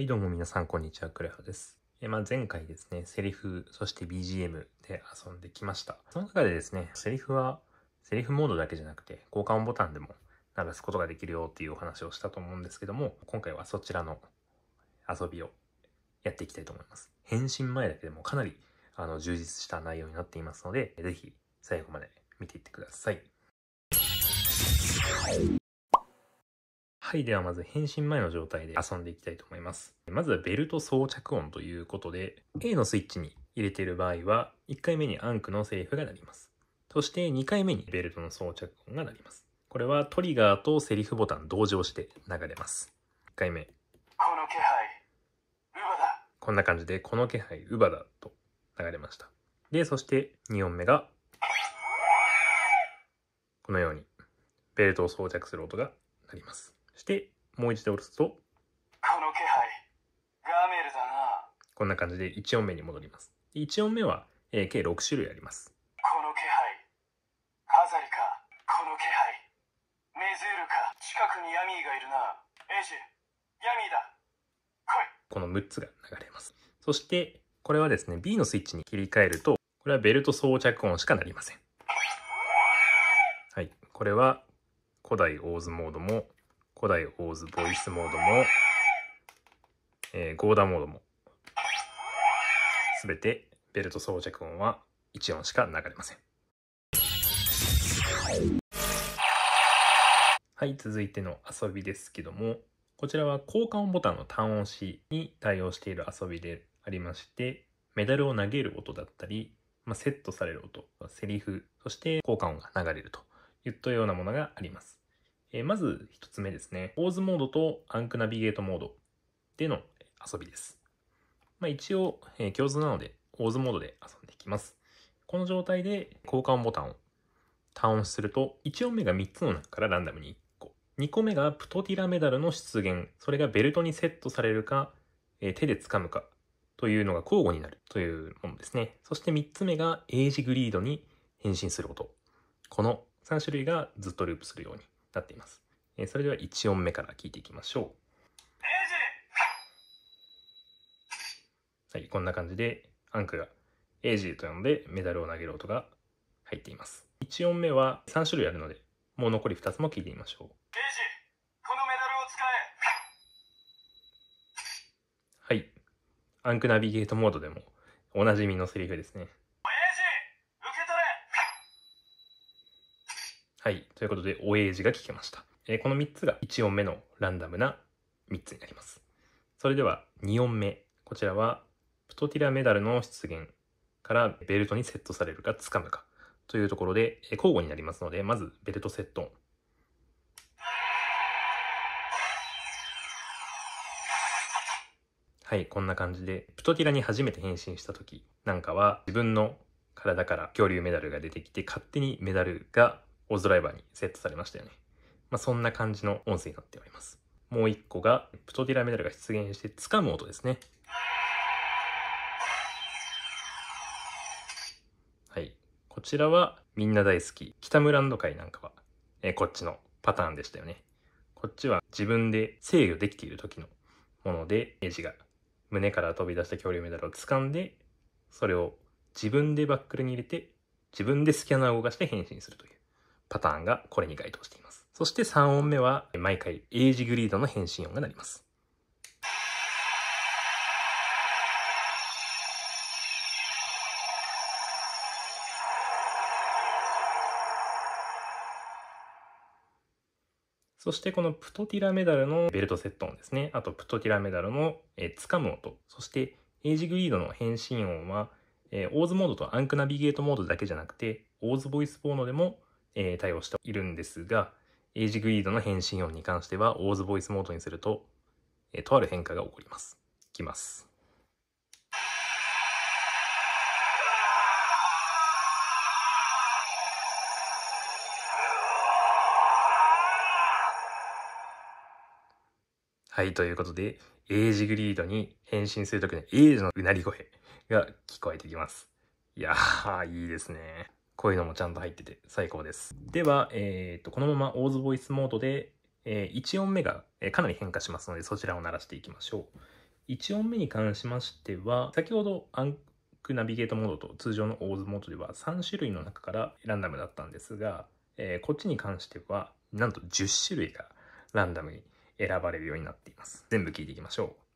はい、どうも皆さん、こんにちは。クレハです。えまあ、前回ですね、セリフ、そして BGM で遊んできました。その中でですね、セリフは、セリフモードだけじゃなくて、交換ボタンでも鳴らすことができるよっていうお話をしたと思うんですけども、今回はそちらの遊びをやっていきたいと思います。返信前だけでもかなりあの充実した内容になっていますので、ぜひ最後まで見ていってください。はい、ではまず変身前の状態で遊んでいきたいと思います。まずはベルト装着音ということで、A のスイッチに入れている場合は、1回目にアンクのセリフが鳴ります。そして2回目にベルトの装着音が鳴ります。これはトリガーとセリフボタン同時押して流れます。1回目。この気配、ウバだ。こんな感じで、この気配、ウバだと流れました。で、そして2音目が、このように、ベルトを装着する音が鳴ります。して、もう一度下ろすと、この気配、ガメルだな。こんな感じで1音目に戻ります。1音目は、えー、計6種類あります。この気配、アザリか、この気配、メズールか、近くに闇がいるな。エジ、ヤミだ、来い。この6つが流れます。そして、これはですね、B のスイッチに切り替えると、これはベルト装着音しかなりません。はい。これは古代オーズモードも古代オーズボイスモードも、えー、ゴーダモードも、すべてベルト装着音は1音しか流れません。はい、続いての遊びですけども、こちらは交換音ボタンの単音詞に対応している遊びでありまして、メダルを投げる音だったり、まあ、セットされる音、セリフ、そして効果音が流れるといったようなものがあります。えー、まず1つ目ですね。ポーズモードとアンクナビゲートモードでの遊びです。まあ、一応、えー、共通なので、オーズモードで遊んでいきます。この状態で交換ボタンをターンすると、1音目が3つの中からランダムに1個。2個目がプトティラメダルの出現。それがベルトにセットされるか、えー、手で掴むかというのが交互になるというものですね。そして3つ目がエイジグリードに変身すること。この3種類がずっとループするようになっています。えそれでは1音目から聞いていきましょう。はい、こんな感じでアンクがエイジーと呼んでメダルを投げる音が入っています。1音目は3種類あるので、もう残り2つも聞いてみましょう。はい。アンクナビゲートモードでもおなじみのセリフですね。はい。ということで、お英字が聞けました。えー、この3つが1音目のランダムな3つになります。それでは2音目。こちらは、プトティラメダルの出現からベルトにセットされるか掴むかというところで、えー、交互になりますので、まずベルトセットはい、こんな感じで、プトティラに初めて変身した時なんかは、自分の体から恐竜メダルが出てきて、勝手にメダルがオズドライバーにセットされましたよね。まあ、そんな感じの音声になっております。もう一個が、プトディラメダルが出現して掴む音ですね。はい。こちらは、みんな大好き、北村ランド会なんかは、えー、こっちのパターンでしたよね。こっちは自分で制御できている時のもので、エジが胸から飛び出した恐竜メダルを掴んで、それを自分でバックルに入れて、自分でスキャナーを動かして変身するという。パターンがこれに該当しています。そして3音目は毎回エイジグリードの変身音が鳴ります。そしてこのプトティラメダルのベルトセット音ですね。あとプトティラメダルのつかむ音。そしてエイジグリードの変身音は、えオーズモードとアンクナビゲートモードだけじゃなくて、オーズボイスボーノでもえ対応しているんですが、エイジグリードの返信音に関しては、オーズボイスモードにすると、えとある変化が起こります。いきます。はい、ということで、エイジグリードに変身するときのエイジのうなり声が聞こえてきます。いやー、いいですね。こういうのもちゃんと入ってて最高です。では、えー、と、このままオーズボイスモードで、えー、1音目が、えかなり変化しますので、そちらを鳴らしていきましょう。1音目に関しましては、先ほどアンクナビゲートモードと通常のオーズモードでは3種類の中からランダムだったんですが、えー、こっちに関しては、なんと10種類がランダムに選ばれるようになっています。全部聞いていきましょう。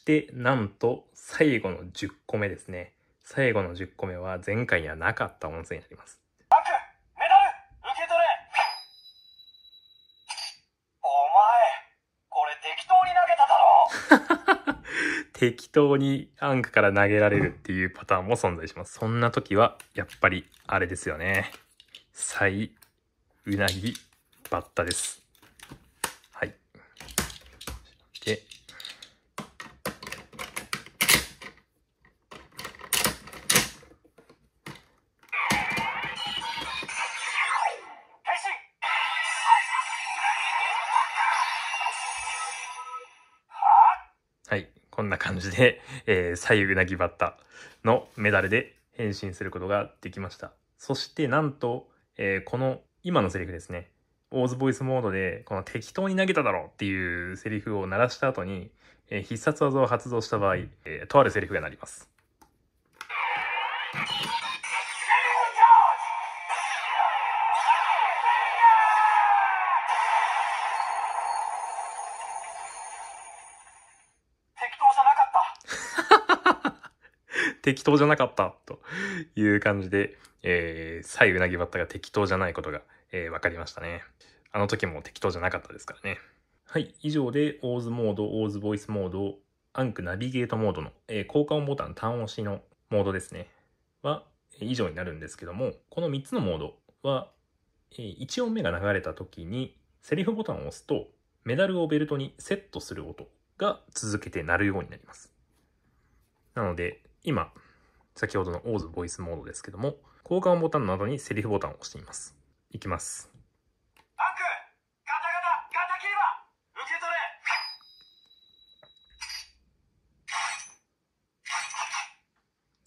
してなんと最後の10個目ですね。最後の10個目は前回にはなかった音声になります。適当にアンクから投げられるっていうパターンも存在します。そんな時は、やっぱり、あれですよね。サイ、うなぎ、バッタです。こんな感じで、えー、左右うなぎバッタのメダルで変身することができました。そしてなんと、えー、この今のセリフですね。オーズボイスモードで、この適当に投げただろうっていうセリフを鳴らした後に、えー、必殺技を発動した場合、えー、とあるセリフが鳴ります。適当じゃなかった、という感じで、えー、サイウナギバッタが適当じゃないことが、えー、分かりましたね。あの時も適当じゃなかったですからね。はい、以上で、オーズモード、オーズボイスモード、アンクナビゲートモードの、えー、効音ボタン単押しのモードですね。は、以上になるんですけども、この3つのモードは、えー、1音目が流れた時に、セリフボタンを押すと、メダルをベルトにセットする音が続けて鳴るようになります。なので、今、先ほどのオーズボイスモードですけども、交換ボタンなどにセリフボタンを押しています。いきます。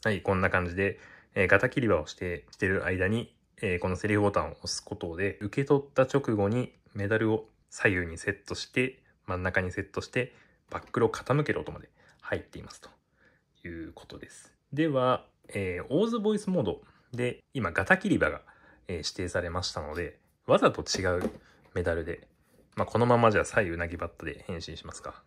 はい、こんな感じで、えー、ガタ切り場をしてしてる間に、えー、このセリフボタンを押すことで、受け取った直後にメダルを左右にセットして、真ん中にセットして、バックルを傾ける音まで入っていますと。いうことです。では、えー、オーズボイスモードで今ガタ切り場が、えー、指定されましたので、わざと違うメダルで、まあ、このままじゃ左右なぎバットで変身しますか。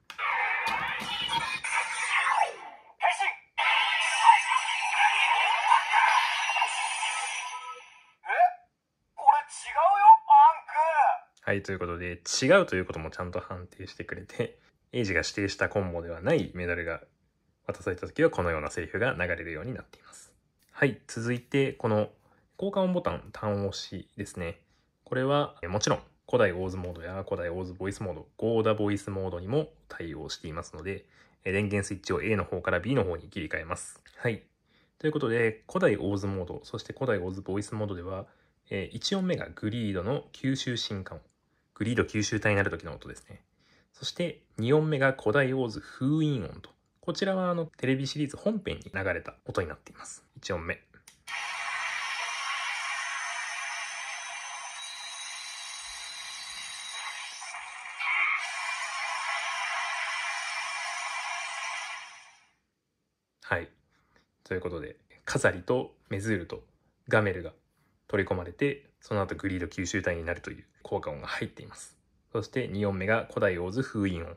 はい、ということで、違うということもちゃんと判定してくれて、エイジが指定したコンボではないメダルが渡された時はこのようなセリフが流れるようになっています。はい、続いてこの交換音ボタン単押しですね。これはもちろん古代オーズモードや古代オーズボイスモード、ゴーダボイスモードにも対応していますので、電源スイッチを A の方から B の方に切り替えます。はい。ということで、古代オーズモード、そして古代オーズボイスモードでは、1音目がグリードの吸収進化音。グリード吸収体になる時の音ですね。そして2音目が古代オーズ封印音とこちらはあのテレビシリーズ本編に流れた音になっています。1音目。はい。ということで、飾りとメズールとガメルが取り込まれて、その後グリード吸収体になるという効果音が入っています。そして2音目が古代王ズ封印音。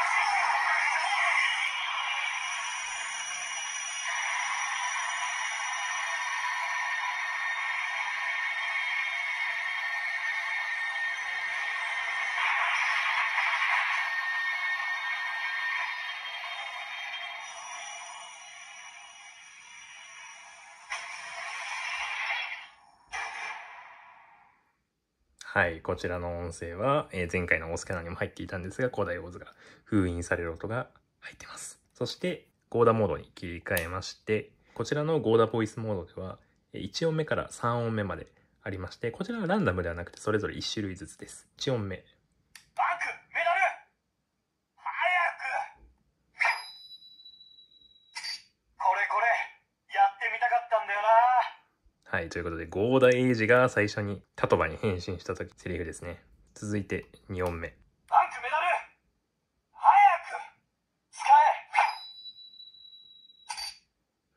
はい、こちらの音声は、えー、前回のオスキャナにも入っていたんですが、古代大津が封印される音が入ってます。そして、ゴーダモードに切り替えまして、こちらのゴーダボイスモードでは、1音目から3音目までありまして、こちらはランダムではなくて、それぞれ1種類ずつです。1音目ということで、ゴーダエイジが最初にタトバに変身した時、セリフですね。続いて2音目。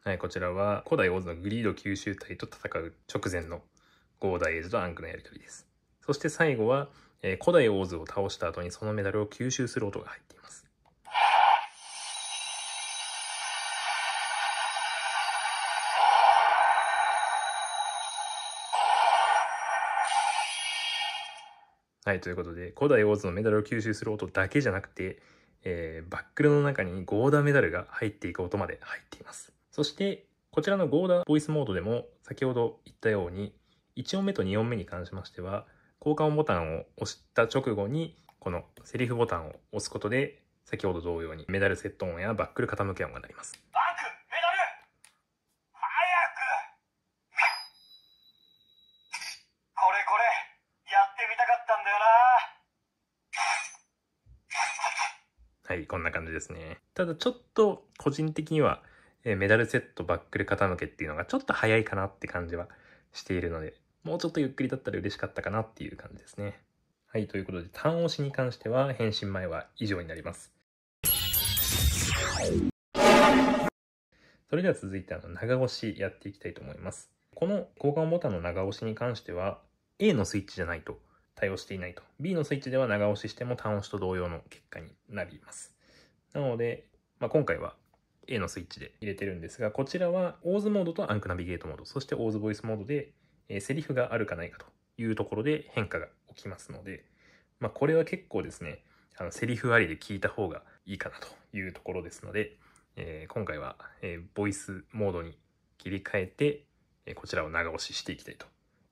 はい、こちらは古代王子のグリード吸収隊と戦う直前のゴーダエイジとアンクのやりとりです。そして最後は、えー、古代王子を倒した後にそのメダルを吸収する音が入っています。はい、ということで、古代王津のメダルを吸収する音だけじゃなくて、えー、バックルの中にゴーダメダルが入っていく音まで入っています。そして、こちらのゴーダボイスモードでも、先ほど言ったように、1音目と2音目に関しましては、交換音ボタンを押した直後に、このセリフボタンを押すことで、先ほど同様にメダルセット音やバックル傾け音が鳴ります。こんな感じですね。ただちょっと個人的には、えメダルセットバックル傾けっていうのがちょっと早いかなって感じはしているので、もうちょっとゆっくりだったら嬉しかったかなっていう感じですね。はい、ということで、ターン押しに関しては返信前は以上になります。それでは続いてあの長押しやっていきたいと思います。この交換ボタンの長押しに関しては A のスイッチじゃないと対応していないと B のスイッチでは長押ししても単押しと同様の結果になります。なので、まあ、今回は A のスイッチで入れてるんですが、こちらはオーズモードとアンクナビゲートモード、そしてオーズボイスモードで、えー、セリフがあるかないかというところで変化が起きますので、まあ、これは結構ですね、あのセリフありで聞いた方がいいかなというところですので、えー、今回は、えー、ボイスモードに切り替えて、えこちらを長押ししていきたいと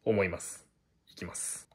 思います。いきます。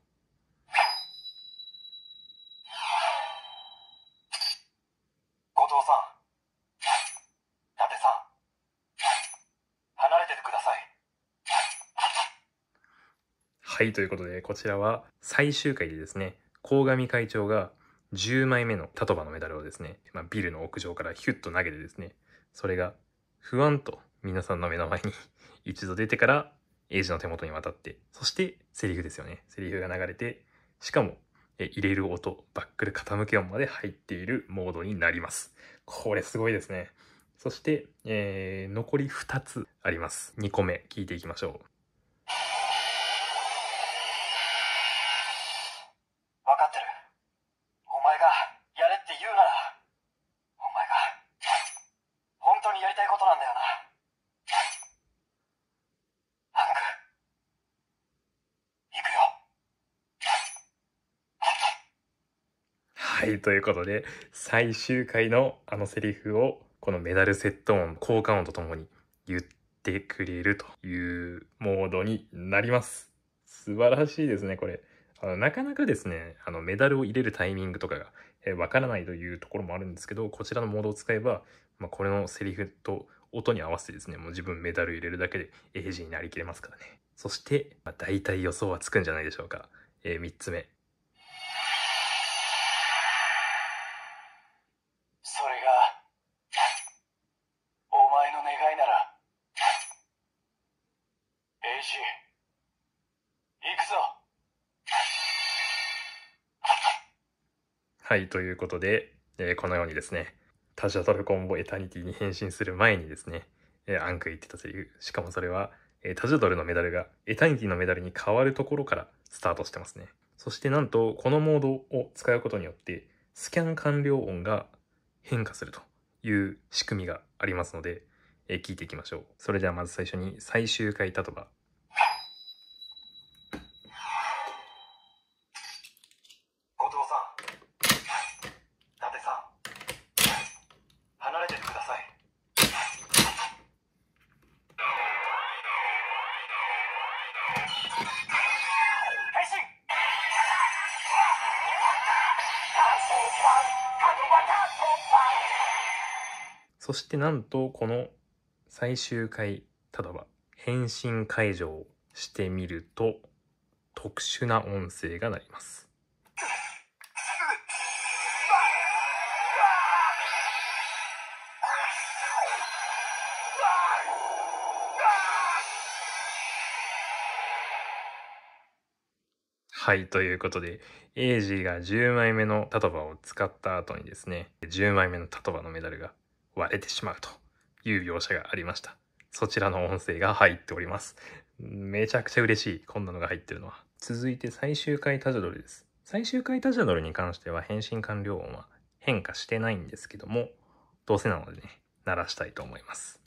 はい、ということで、こちらは最終回でですね、鴻上会長が10枚目のタトバのメダルをですね、まあ、ビルの屋上からヒュッと投げてですね、それが不安と皆さんの目の前に 一度出てからエイジの手元に渡って、そしてセリフですよね。セリフが流れて、しかも入れる音、バックル傾け音まで入っているモードになります。これすごいですね。そして、えー、残り2つあります。2個目聞いていきましょう。ということで、最終回のあのセリフを、このメダルセット音、効果音とともに言ってくれるというモードになります。素晴らしいですね、これ。あのなかなかですね、あのメダルを入れるタイミングとかがわ、えからないというところもあるんですけど、こちらのモードを使えば、まあ、これのセリフと音に合わせてですね、もう自分メダル入れるだけで英字になりきれますからね。そして、まあ、大体予想はつくんじゃないでしょうか。えー、3つ目。はいということで、えー、このようにですね他者トルコンボエタニティに変身する前にですね、えー、アンク言ってたという、しかもそれは、えー、タジャドルのメダルがエタニティのメダルに変わるところからスタートしてますねそしてなんとこのモードを使うことによってスキャン完了音が変化するという仕組みがありますので、えー、聞いていきましょうそれではまず最初に最終回タトバそしてなんとこの最終回ただば変身解除をしてみると特殊な音声が鳴ります。はい、ということで、エイジーが10枚目のタトバを使った後にですね、10枚目のタトバのメダルが割れてしまうという描写がありました。そちらの音声が入っております。めちゃくちゃ嬉しい。こんなのが入ってるのは。続いて最終回タジャドルです。最終回タジャドルに関しては変身完了音は変化してないんですけども、どうせなのでね、鳴らしたいと思います。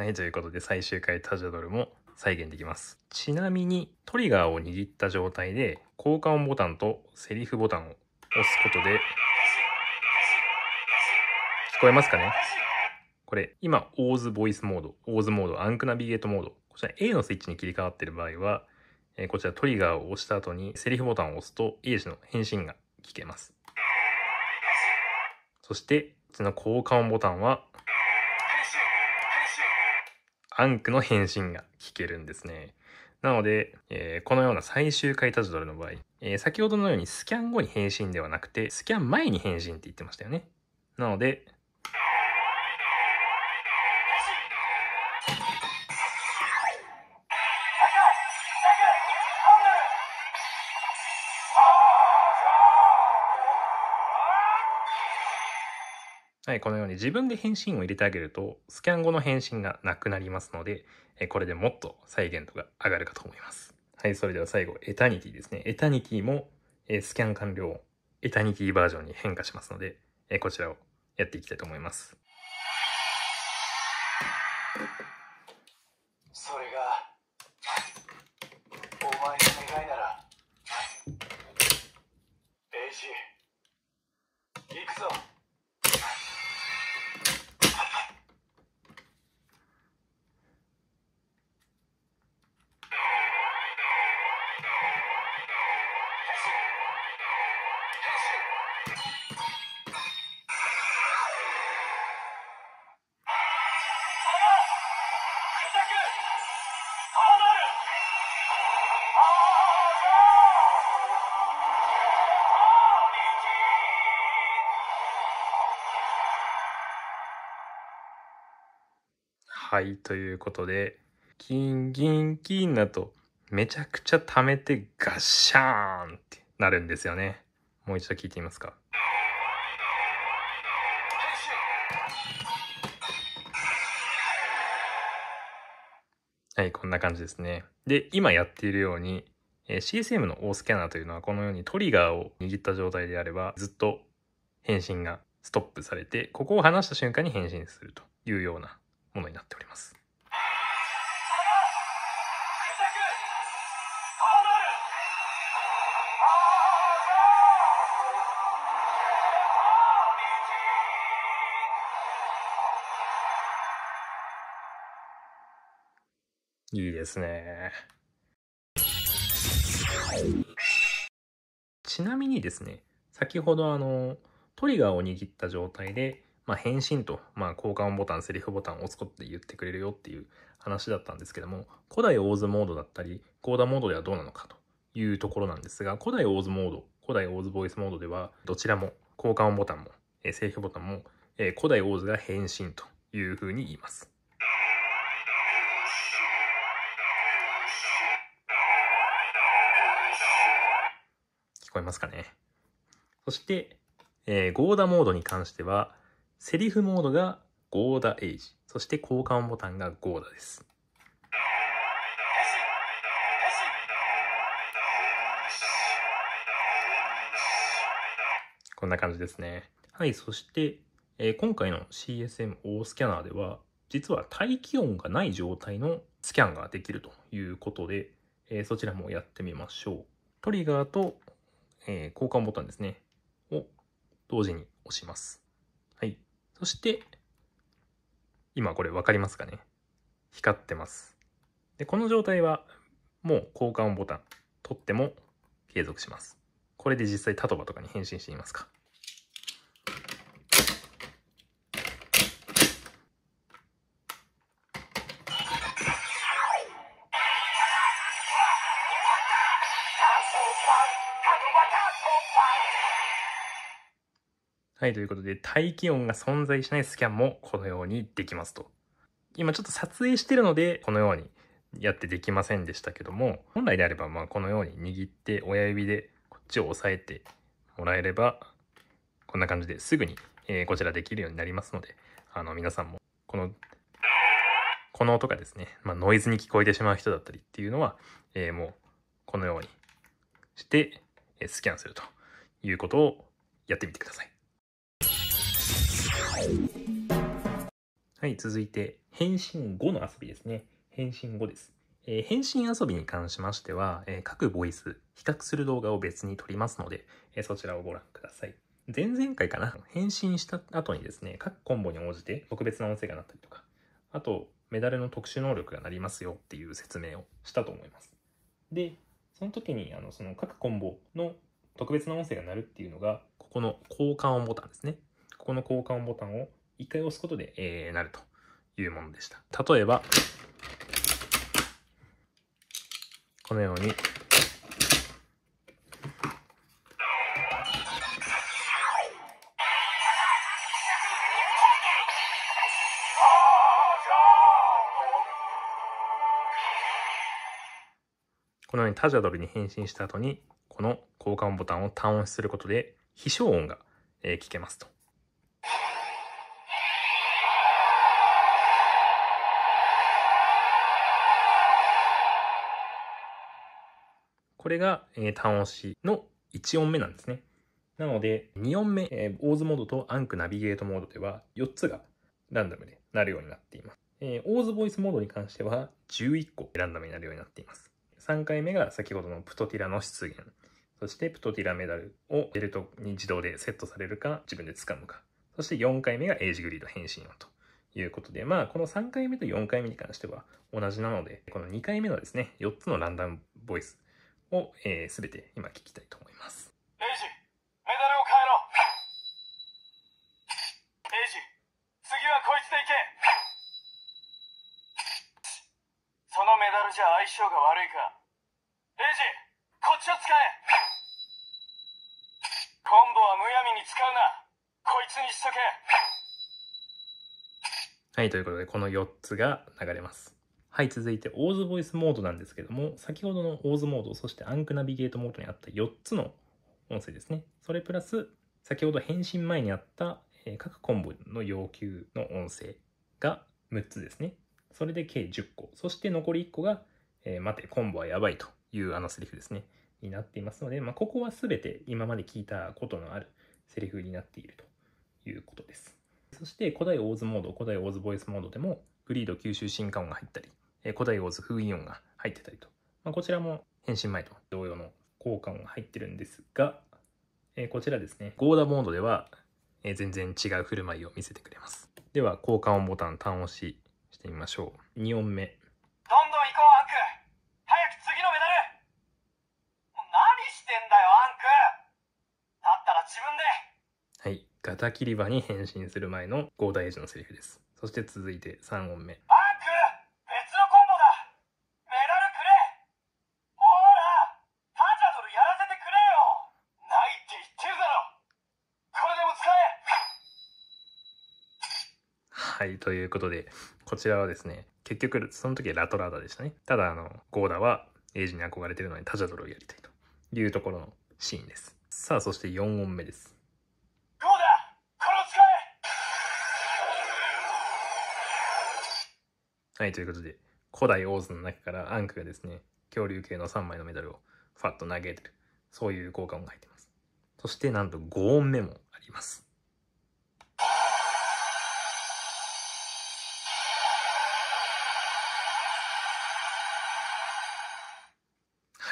はい、ということで最終回タジャドルも再現できます。ちなみにトリガーを握った状態で効果音ボタンとセリフボタンを押すことで、聞こえますかねこれ、今、オーズボイスモード、オーズモード、アンクナビゲートモード、こちら A のスイッチに切り替わっている場合は、えこちらトリガーを押した後にセリフボタンを押すと A 氏の返信が聞けます。そして、こちらの効果音ボタンは、アンクの返信が聞けるんですね。なので、えー、このような最終回タジドルの場合、えー、先ほどのようにスキャン後に返信ではなくて、スキャン前に返信って言ってましたよね。なので、はい、このように自分で返信を入れてあげると、スキャン後の返信がなくなりますので、えこれでもっと再現度が上がるかと思います。はい、それでは最後、エタニティですね。エタニティも、えスキャン完了、エタニティバージョンに変化しますので、えこちらをやっていきたいと思います。はい、ということで、キンキンキンだとめちゃくちゃ溜めてガッシャーンってなるんですよね。もう一度聞いてみますか。はい、こんな感じですね。で、今やっているように、え CSM のオースキャナーというのはこのようにトリガーを握った状態であればずっと返信がストップされてここを離した瞬間に返信するというようなものになっております。いいですね。ちなみにですね、先ほどあの、トリガーを握った状態でまあ、返信と、まあ、交換ボタン、セリフボタンを押すことで言ってくれるよっていう話だったんですけども、古代オーズモードだったり、コーダモードではどうなのかというところなんですが、古代オーズモード、古代オーズボイスモードでは、どちらも交換ボタンも、えー、セリフボタンも、えー、古代オーズが返信というふうに言います。聞こえますかね。そして、えー、ゴーダモードに関しては、セリフモードがゴーダエイジ、そして交換ボタンがゴーダです。こんな感じですね。はい、そして、えー、今回の CSM-O スキャナーでは、実は大気音がない状態のスキャンができるということで、えー、そちらもやってみましょう。トリガーと、えー、交換ボタンですね、を同時に押します。そして、今これ分かりますかね光ってます。で、この状態はもう交換ボタン取っても継続します。これで実際タトバとかに変身していますかはい、ということで、大気音が存在しないスキャンもこのようにできますと。今ちょっと撮影してるので、このようにやってできませんでしたけども、本来であれば、まあ、このように握って親指でこっちを押さえてもらえれば、こんな感じですぐに、えこちらできるようになりますので、あの、皆さんも、この、この音がですね、まあ、ノイズに聞こえてしまう人だったりっていうのは、えもう、このようにして、スキャンするということをやってみてください。はい、続いて、返信後の遊びですね。返信後です。えー、返信遊びに関しましては、えー、各ボイス、比較する動画を別に撮りますので、えー、そちらをご覧ください。前々回かな返信した後にですね、各コンボに応じて特別な音声がなったりとか、あと、メダルの特殊能力がなりますよっていう説明をしたと思います。で、その時に、あの、その各コンボの特別な音声が鳴るっていうのが、ここの交換音ボタンですね。ここの交換ボタンを1回押すことで、えー、なるというものでした。例えば、このように、このようにタジャドルに変身した後に、この交換ボタンを単音することで、飛翔音が聞けますと。これが、えー、単押しの1音目なんですね。なので、2音目、えー、オーズモードとアンクナビゲートモードでは4つがランダムでなるようになっています。えー、オーズボイスモードに関しては11個ランダムになるようになっています。3回目が先ほどのプトティラの出現。そしてプトティラメダルをベルトに自動でセットされるか自分で掴むか。そして4回目がエイジグリード変身音ということで、まあこの3回目と4回目に関しては同じなので、この2回目のですね、4つのランダムボイスを、えー、全て今聞きたいと思います。レイジ、メダルを変えろレイジ、次はこいつで行けそのメダルじゃ相性が悪いか。レイジ、こっちを使え今度はむやみに使うなこいつにしとけはい、ということで、この4つが流れます。はい、続いて、オーズボイスモードなんですけども、先ほどのオーズモード、そしてアンクナビゲートモードにあった4つの音声ですね。それプラス、先ほど返信前にあった各コンボの要求の音声が6つですね。それで計10個。そして残り1個が、えー、待て、コンボはやばいというあのセリフですね。になっていますので、まあ、ここは全て今まで聞いたことのあるセリフになっているということです。そして古代オーズモード、古代オーズボイスモードでも、グリード吸収新化音が入ったり、え古代王ー封印音が入ってたりと、まあ、こちらも変身前と同様の効果音が入ってるんですが、えこちらですね、ゴーダモードでは、え全然違う振る舞いを見せてくれます。では、交換音ボタン単押ししてみましょう。2音目。どんどん行こう、アンク早く次のメダルもう何してんだよ、アンクだったら自分ではい、ガタ切り場に変身する前のゴーダエイジのセリフです。そして続いて3音目。はい、ということで、こちらはですね、結局、その時はラトラーダでしたね。ただ、あの、ゴーダはエイジに憧れてるのにタジャドルをやりたいというところのシーンです。さあ、そして4音目です。ゴーダこの使はい、ということで、古代オーズの中からアンクがですね、恐竜系の3枚のメダルをファッと投げてる。そういう効果音が入ってます。そして、なんと5音目もあります。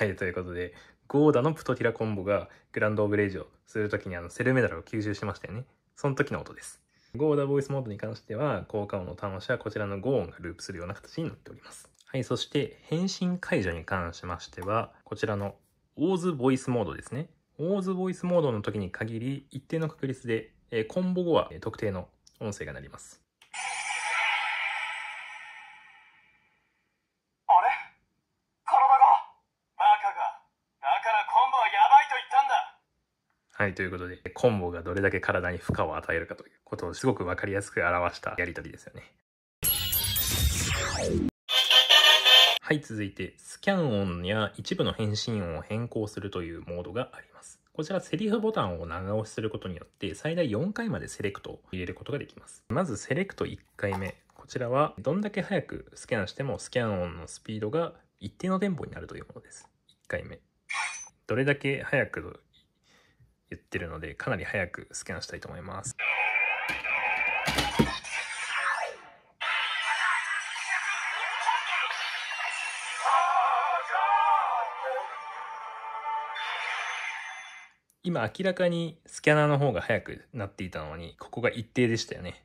はい、ということで、ゴーダのプトティラコンボがグランドオブレイジをするときにあのセルメダルを吸収しましたよね。その時の音です。ゴーダボイスモードに関しては、効果音の端子はこちらの5音がループするような形になっております。はい、そして返信解除に関しましては、こちらのオーズボイスモードですね。オーズボイスモードの時に限り、一定の確率で、えコンボ後は特定の音声が鳴ります。はい、ということで、コンボがどれだけ体に負荷を与えるかということをすごく分かりやすく表したやり取りですよね。はい、続いて、スキャン音や一部の返信音を変更するというモードがあります。こちらセリフボタンを長押しすることによって最大4回までセレクトを入れることができます。まずセレクト1回目。こちらはどんだけ早くスキャンしてもスキャン音のスピードが一定のテンポになるというものです。1回目。どれだけ早く言ってるのでかなり早くスキャンしたいと思います。今明らかにスキャナーの方が早くなっていたのにここが一定でしたよね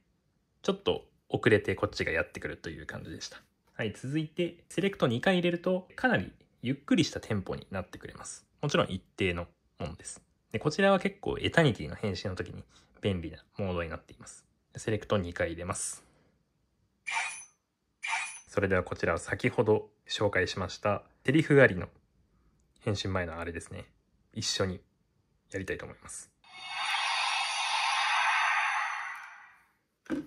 ちょっと遅れてこっちがやってくるという感じでしたはい続いてセレクト2回入れるとかなりゆっくりしたテンポになってくれますもちろん一定のものですで、こちらは結構エタニティの編集の時に便利なモードになっています。セレクト2回入れます。それではこちらは先ほど紹介しましたセリフありの編集前のあれですね。一緒にやりたいと思います。それが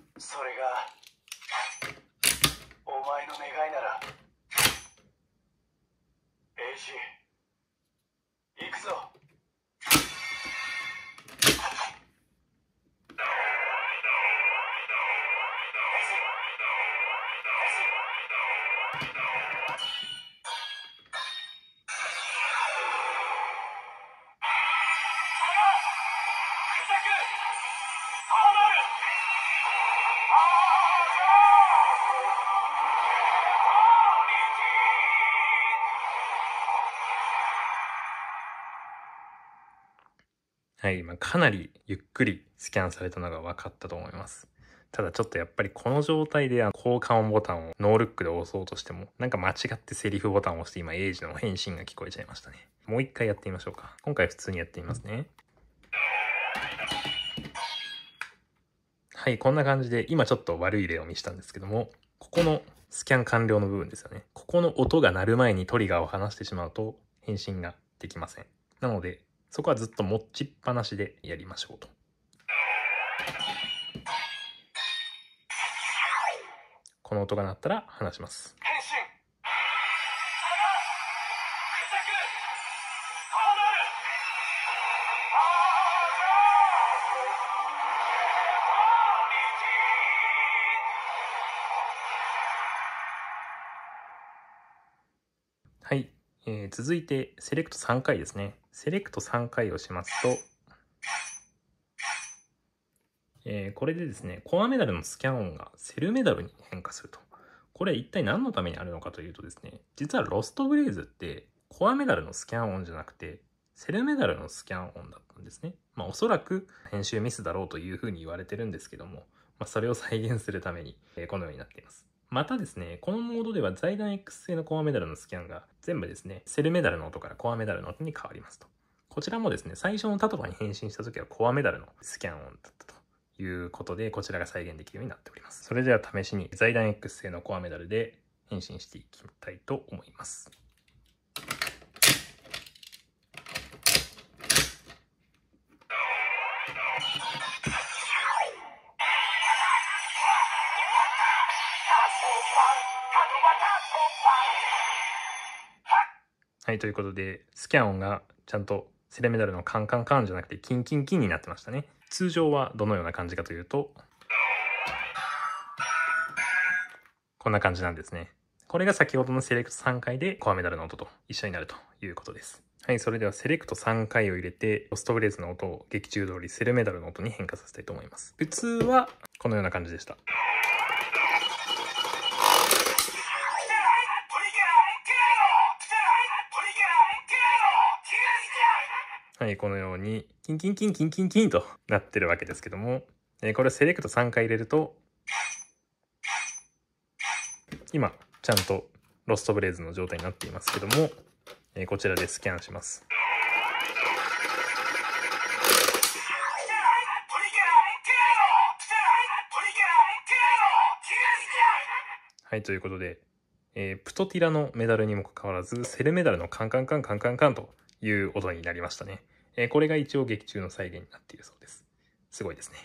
はい、今かなりゆっくりスキャンされたのが分かったと思います。ただちょっとやっぱりこの状態で交換音ボタンをノールックで押そうとしてもなんか間違ってセリフボタンを押して今エイジの返信が聞こえちゃいましたね。もう一回やってみましょうか。今回普通にやってみますね。はい、こんな感じで今ちょっと悪い例を見したんですけどもここのスキャン完了の部分ですよね。ここの音が鳴る前にトリガーを離してしまうと返信ができません。なのでそこはずっと持ちっぱなしでやりましょうと。この音が鳴ったら離します。えー、続いて、セレクト3回ですね。セレクト3回をしますと、えー、これでですね、コアメダルのスキャン音がセルメダルに変化すると。これ一体何のためにあるのかというとですね、実はロストブレイズってコアメダルのスキャン音じゃなくて、セルメダルのスキャン音だったんですね。まあおそらく編集ミスだろうというふうに言われてるんですけども、まあ、それを再現するために、えこのようになっています。またですね、このモードでは財団 X 製のコアメダルのスキャンが全部ですね、セルメダルの音からコアメダルの音に変わりますと。こちらもですね、最初のタトバに変身した時はコアメダルのスキャン音だったということで、こちらが再現できるようになっております。それでは試しに財団 X 製のコアメダルで変身していきたいと思います。はい、ということで、スキャン音がちゃんとセレメダルのカンカンカンじゃなくてキンキンキンになってましたね。通常はどのような感じかというと、こんな感じなんですね。これが先ほどのセレクト3回でコアメダルの音と一緒になるということです。はい、それではセレクト3回を入れて、ロストブレーズの音を劇中通りセルメダルの音に変化させたいと思います。普通はこのような感じでした。はい、このように、キンキンキンキンキンキンと なってるわけですけども、えこれセレクト3回入れると、今、ちゃんとロストブレイズの状態になっていますけども、えこちらでスキャンします。はい、ということで、えー、プトティラのメダルにもかかわらず、セルメダルのカンカンカンカンカンカンという音になりましたね。えこれが一応劇中の再現になっているそうです。すごいですね。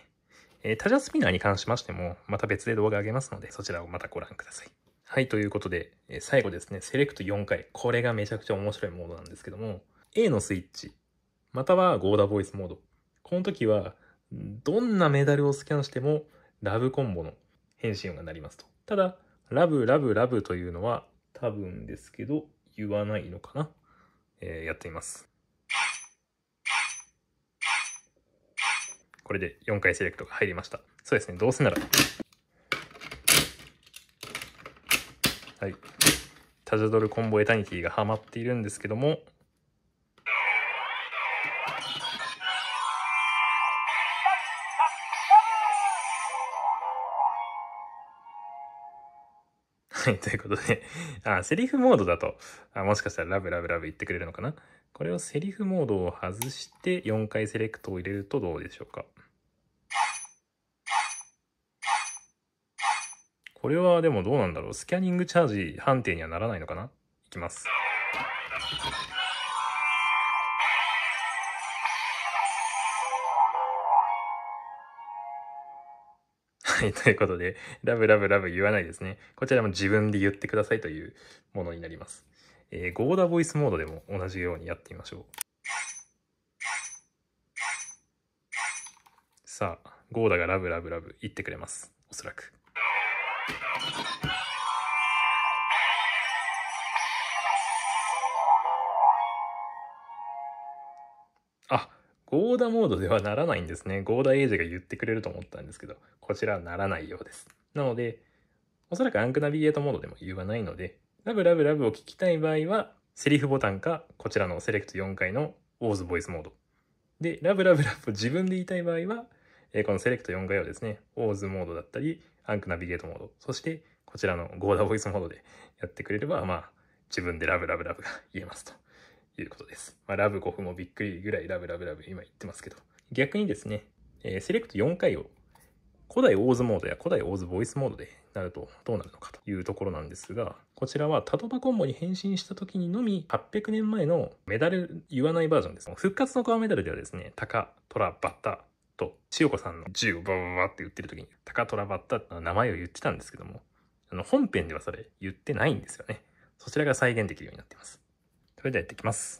えー、他者スピナーに関しましても、また別で動画あげますので、そちらをまたご覧ください。はい、ということで、え最後ですね、セレクト4回。これがめちゃくちゃ面白いモードなんですけども、A のスイッチ、またはゴーダボイスモード。この時は、どんなメダルをスキャンしても、ラブコンボの変身音が鳴りますと。ただ、ラブラブラブというのは、多分ですけど、言わないのかなえー、やっています。これで4回セレクトが入りました。そうですね、どうせなら。はい。タジャドルコンボエタニティがハマっているんですけども、はい、ということで、あ、セリフモードだと、あもしかしたらラブラブラブ言ってくれるのかなこれをセリフモードを外して4回セレクトを入れるとどうでしょうかこれはでもどうなんだろうスキャニングチャージ判定にはならないのかないきます。はい、ということで、ラブラブラブ言わないですね。こちらも自分で言ってくださいというものになります。えー、ゴーダボイスモードでも同じようにやってみましょう。さあ、ゴーダがラブラブラブ言ってくれます。おそらく。ゴーダモードではならないんですね。ゴーダエイジが言ってくれると思ったんですけど、こちらはならないようです。なので、おそらくアンクナビゲートモードでも言わないので、ラブラブラブを聞きたい場合は、セリフボタンか、こちらのセレクト4回のオーズボイスモード。で、ラブラブラブを自分で言いたい場合は、えこのセレクト4回をですね、オーズモードだったり、アンクナビゲートモード、そしてこちらのゴーダボイスモードでやってくれれば、まあ、自分でラブラブラブが言えますと。いうことです。まあ、ラブコフもびっくりぐらいラブラブラブ今言ってますけど。逆にですね、えー、セレクト4回を古代オーズモードや古代オーズボイスモードでなるとどうなるのかというところなんですが、こちらはタトバコンボに変身した時にのみ800年前のメダル言わないバージョンです。復活のアメダルではですね、タカ、トラ、バッタと千代子さんの銃をバババって打ってる時にタカ、トラ、バッタの名前を言ってたんですけども、あの本編ではそれ言ってないんですよね。そちらが再現できるようになっています。それではやっていきます。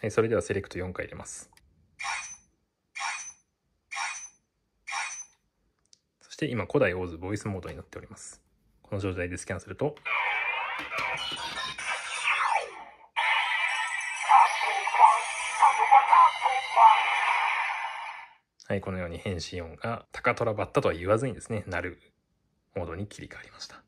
はい、それではセレクト4回入れます。そして今、古代オーズボイスモードになっております。この状態でスキャンすると、はい、このように変身音が高ラバッタとは言わずにですね、なるモードに切り替わりました。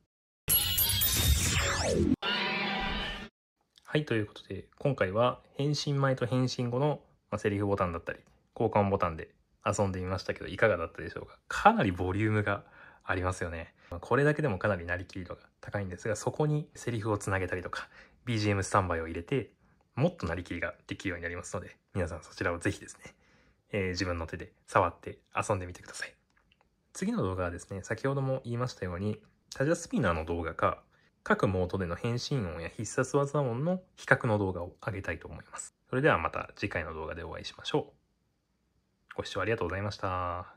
はい、ということで、今回は返信前と返信後の、まあ、セリフボタンだったり、交換ボタンで遊んでみましたけど、いかがだったでしょうかかなりボリュームがありますよね。これだけでもかなりなりきり度が高いんですが、そこにセリフをつなげたりとか、BGM スタンバイを入れて、もっとなりきりができるようになりますので、皆さんそちらをぜひですね、えー、自分の手で触って遊んでみてください。次の動画はですね、先ほども言いましたように、タジャスピナーの動画か、各モードでの変身音や必殺技音の比較の動画を上げたいと思います。それではまた次回の動画でお会いしましょう。ご視聴ありがとうございました。